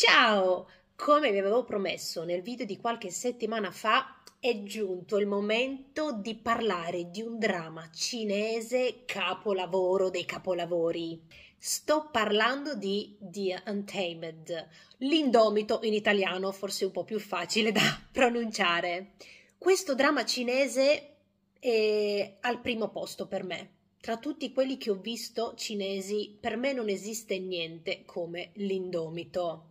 Ciao! Come vi avevo promesso nel video di qualche settimana fa, è giunto il momento di parlare di un dramma cinese capolavoro dei capolavori. Sto parlando di The Untamed, l'indomito in italiano forse un po' più facile da pronunciare. Questo dramma cinese è al primo posto per me. Tra tutti quelli che ho visto cinesi, per me non esiste niente come l'indomito.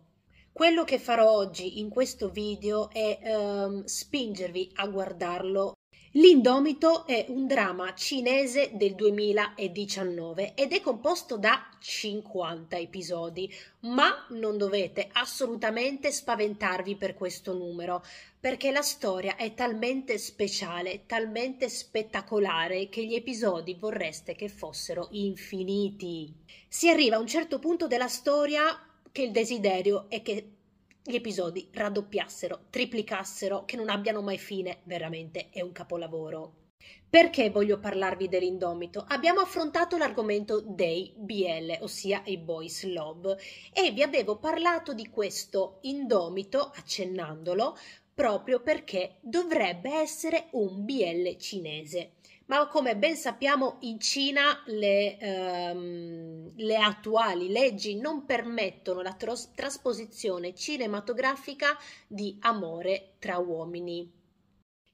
Quello che farò oggi in questo video è ehm, spingervi a guardarlo. L'Indomito è un drama cinese del 2019 ed è composto da 50 episodi, ma non dovete assolutamente spaventarvi per questo numero, perché la storia è talmente speciale, talmente spettacolare che gli episodi vorreste che fossero infiniti. Si arriva a un certo punto della storia che il desiderio è che gli episodi raddoppiassero, triplicassero, che non abbiano mai fine, veramente è un capolavoro. Perché voglio parlarvi dell'indomito? Abbiamo affrontato l'argomento dei BL, ossia i Boys Love, e vi avevo parlato di questo indomito, accennandolo, proprio perché dovrebbe essere un BL cinese ma come ben sappiamo in Cina le, ehm, le attuali leggi non permettono la tros- trasposizione cinematografica di amore tra uomini.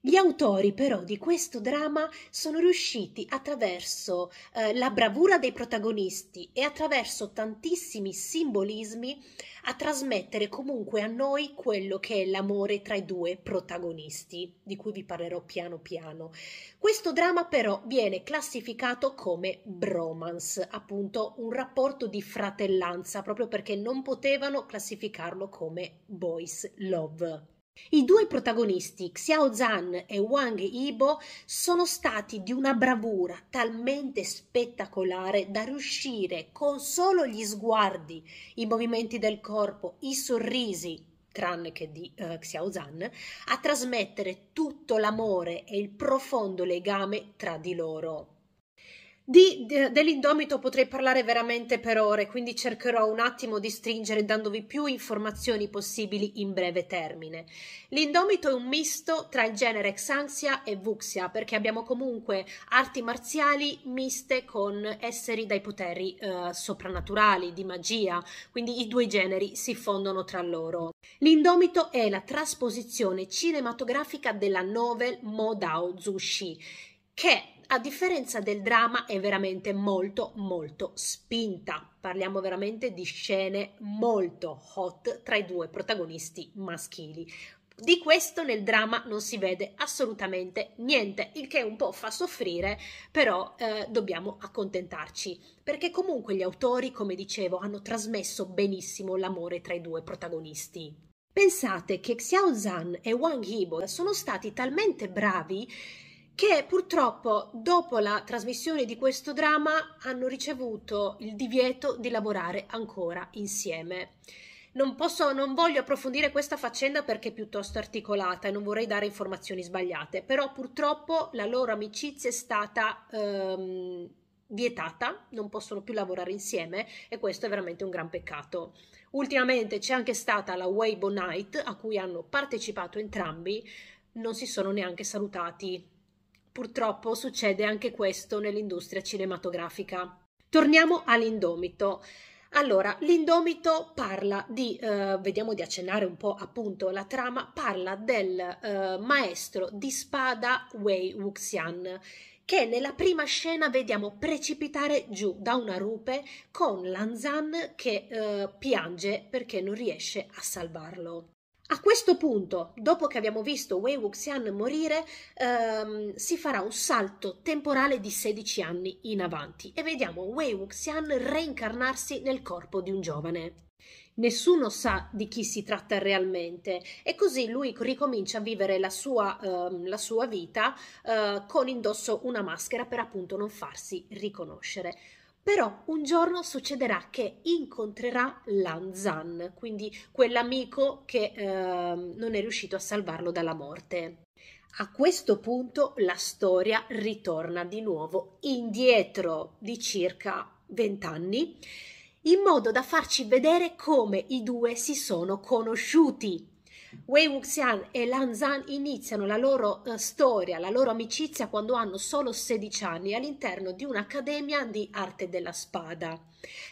Gli autori però di questo dramma sono riusciti attraverso eh, la bravura dei protagonisti e attraverso tantissimi simbolismi a trasmettere comunque a noi quello che è l'amore tra i due protagonisti, di cui vi parlerò piano piano. Questo dramma però viene classificato come bromance, appunto un rapporto di fratellanza, proprio perché non potevano classificarlo come boys love. I due protagonisti, Xiao Zhan e Wang Ibo, sono stati di una bravura talmente spettacolare da riuscire con solo gli sguardi, i movimenti del corpo, i sorrisi, tranne che di uh, Xiao Zhan, a trasmettere tutto l'amore e il profondo legame tra di loro. Di, de, dell'indomito potrei parlare veramente per ore, quindi cercherò un attimo di stringere dandovi più informazioni possibili in breve termine. L'indomito è un misto tra il genere Xanxia e Vuxia, perché abbiamo comunque arti marziali miste con esseri dai poteri eh, soprannaturali, di magia, quindi i due generi si fondono tra loro. L'indomito è la trasposizione cinematografica della novel Mo Modao Zushi, che a differenza del dramma, è veramente molto, molto spinta. Parliamo veramente di scene molto hot tra i due protagonisti maschili. Di questo nel dramma non si vede assolutamente niente, il che un po' fa soffrire, però eh, dobbiamo accontentarci, perché comunque gli autori, come dicevo, hanno trasmesso benissimo l'amore tra i due protagonisti. Pensate che Xiao Zhan e Wang Yibo sono stati talmente bravi che purtroppo dopo la trasmissione di questo dramma hanno ricevuto il divieto di lavorare ancora insieme. Non, posso, non voglio approfondire questa faccenda perché è piuttosto articolata e non vorrei dare informazioni sbagliate, però purtroppo la loro amicizia è stata ehm, vietata, non possono più lavorare insieme e questo è veramente un gran peccato. Ultimamente c'è anche stata la Weibo Night a cui hanno partecipato entrambi, non si sono neanche salutati Purtroppo succede anche questo nell'industria cinematografica. Torniamo all'indomito. Allora, l'indomito parla di, eh, vediamo di accennare un po' appunto la trama, parla del eh, maestro di spada Wei Wuxian che nella prima scena vediamo precipitare giù da una rupe con Lanzan che eh, piange perché non riesce a salvarlo. A questo punto, dopo che abbiamo visto Wei Wuxian morire, ehm, si farà un salto temporale di 16 anni in avanti e vediamo Wei Wuxian reincarnarsi nel corpo di un giovane. Nessuno sa di chi si tratta realmente e così lui ricomincia a vivere la sua, ehm, la sua vita eh, con indosso una maschera per appunto non farsi riconoscere. Però un giorno succederà che incontrerà Lanzan, quindi quell'amico che eh, non è riuscito a salvarlo dalla morte. A questo punto la storia ritorna di nuovo indietro di circa vent'anni, in modo da farci vedere come i due si sono conosciuti Wei Wuxian e Lan Zan iniziano la loro uh, storia, la loro amicizia quando hanno solo 16 anni all'interno di un'accademia di arte della spada.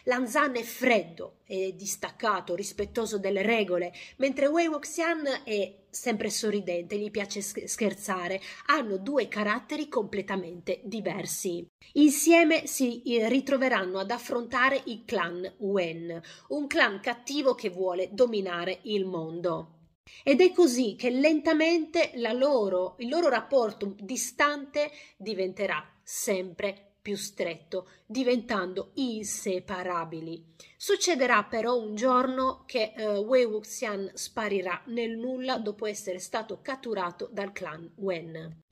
Lan Zan è freddo, e distaccato, rispettoso delle regole, mentre Wei Wuxian è sempre sorridente, gli piace scherzare, hanno due caratteri completamente diversi. Insieme si eh, ritroveranno ad affrontare il clan Wen, un clan cattivo che vuole dominare il mondo. Ed è così che lentamente loro, il loro rapporto distante diventerà sempre più stretto, diventando inseparabili. Succederà però un giorno che eh, Wei Wuxian sparirà nel nulla dopo essere stato catturato dal clan Wen.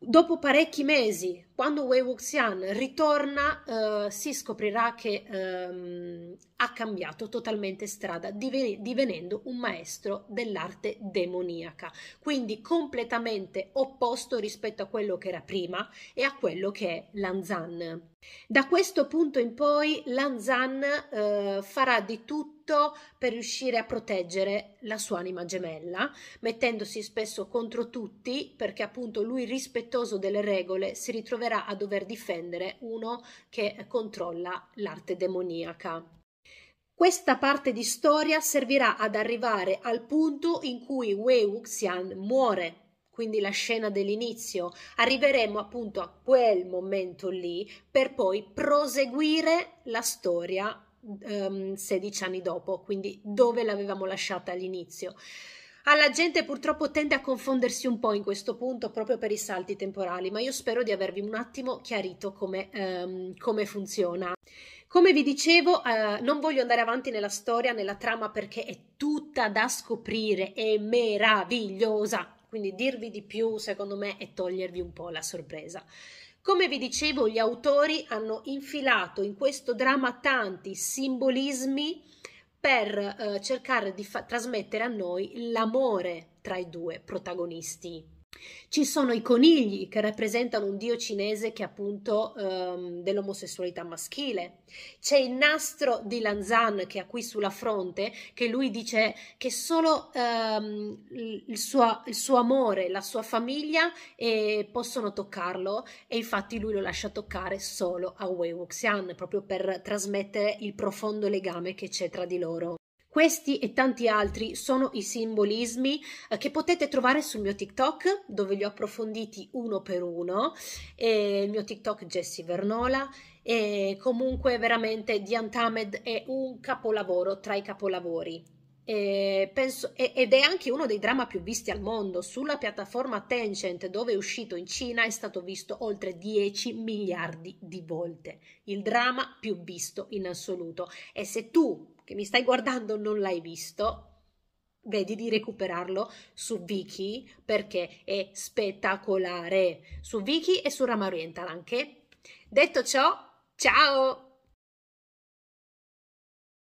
Dopo parecchi mesi, quando Wei Wuxian ritorna, eh, si scoprirà che ehm, ha cambiato totalmente strada, diven- divenendo un maestro dell'arte demoniaca, quindi completamente opposto rispetto a quello che era prima e a quello che è Lanzan. Da questo punto in poi Lanzan eh, farà di tutto tutto per riuscire a proteggere la sua anima gemella, mettendosi spesso contro tutti perché appunto lui rispettoso delle regole si ritroverà a dover difendere uno che controlla l'arte demoniaca. Questa parte di storia servirà ad arrivare al punto in cui Wei Wuxian muore quindi la scena dell'inizio. Arriveremo appunto a quel momento lì per poi proseguire la storia ehm, 16 anni dopo, quindi dove l'avevamo lasciata all'inizio. Alla gente purtroppo tende a confondersi un po' in questo punto proprio per i salti temporali, ma io spero di avervi un attimo chiarito come, ehm, come funziona. Come vi dicevo, eh, non voglio andare avanti nella storia, nella trama, perché è tutta da scoprire, è meravigliosa. Quindi dirvi di più, secondo me, è togliervi un po' la sorpresa. Come vi dicevo, gli autori hanno infilato in questo dramma tanti simbolismi per eh, cercare di fa- trasmettere a noi l'amore tra i due protagonisti. Ci sono i conigli che rappresentano un dio cinese che è appunto ehm, dell'omosessualità maschile. C'è il nastro di Lanzan che ha qui sulla fronte, che lui dice che solo ehm, il, suo, il, suo, amore, la sua famiglia eh, possono toccarlo e infatti lui lo lascia toccare solo a Wei Wuxian, proprio per trasmettere il profondo legame che c'è tra di loro. Questi e tanti altri sono i simbolismi eh, che potete trovare sul mio TikTok, dove li ho approfonditi uno per uno, e il mio TikTok Jessie Vernola. E comunque veramente Diantamed è un capolavoro tra i capolavori. Eh, penso, ed è anche uno dei drammi più visti al mondo. Sulla piattaforma Tencent, dove è uscito in Cina, è stato visto oltre 10 miliardi di volte. Il drama più visto in assoluto. E se tu che mi stai guardando non l'hai visto, vedi di recuperarlo su Viki perché è spettacolare. Su Viki e su Rama Oriental anche. Detto ciò, ciao!